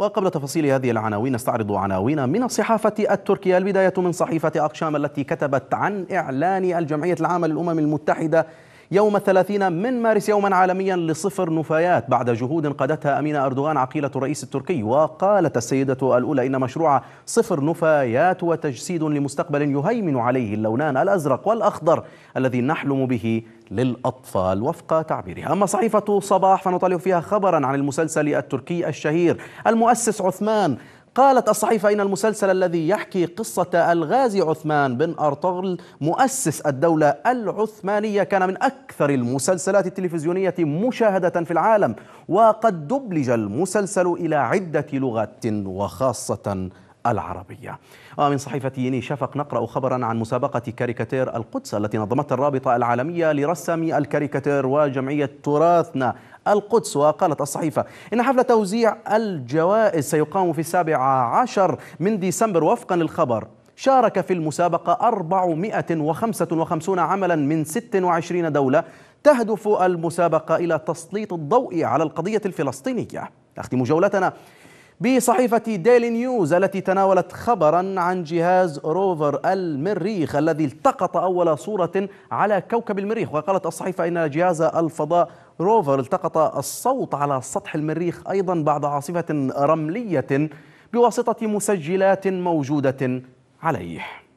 وقبل تفاصيل هذه العناوين نستعرض عناوين من الصحافة التركية البداية من صحيفة أقشام التي كتبت عن إعلان الجمعية العامة للأمم المتحدة يوم الثلاثين من مارس يوما عالميا لصفر نفايات بعد جهود قادتها أمينة أردوغان عقيلة الرئيس التركي وقالت السيدة الأولى إن مشروع صفر نفايات وتجسيد لمستقبل يهيمن عليه اللونان الأزرق والأخضر الذي نحلم به للأطفال وفق تعبيرها أما صحيفة صباح فنطلع فيها خبرا عن المسلسل التركي الشهير المؤسس عثمان قالت الصحيفة إن المسلسل الذي يحكي قصة الغازي عثمان بن أرطغرل مؤسس الدولة العثمانية كان من أكثر المسلسلات التلفزيونية مشاهدة في العالم وقد دبلج المسلسل إلى عدة لغات وخاصة العربية ومن آه، صحيفة يني شفق نقرأ خبرا عن مسابقة كاريكاتير القدس التي نظمتها الرابطة العالمية لرسامي الكاريكاتير وجمعية تراثنا القدس وقالت الصحيفة إن حفل توزيع الجوائز سيقام في السابع عشر من ديسمبر وفقا للخبر شارك في المسابقة 455 عملا من 26 دولة تهدف المسابقة إلى تسليط الضوء على القضية الفلسطينية نختم جولتنا بصحيفة ديلي نيوز التي تناولت خبرا عن جهاز روفر المريخ الذي التقط أول صورة على كوكب المريخ وقالت الصحيفة إن جهاز الفضاء روفر التقط الصوت على سطح المريخ أيضا بعد عاصفة رملية بواسطة مسجلات موجودة عليه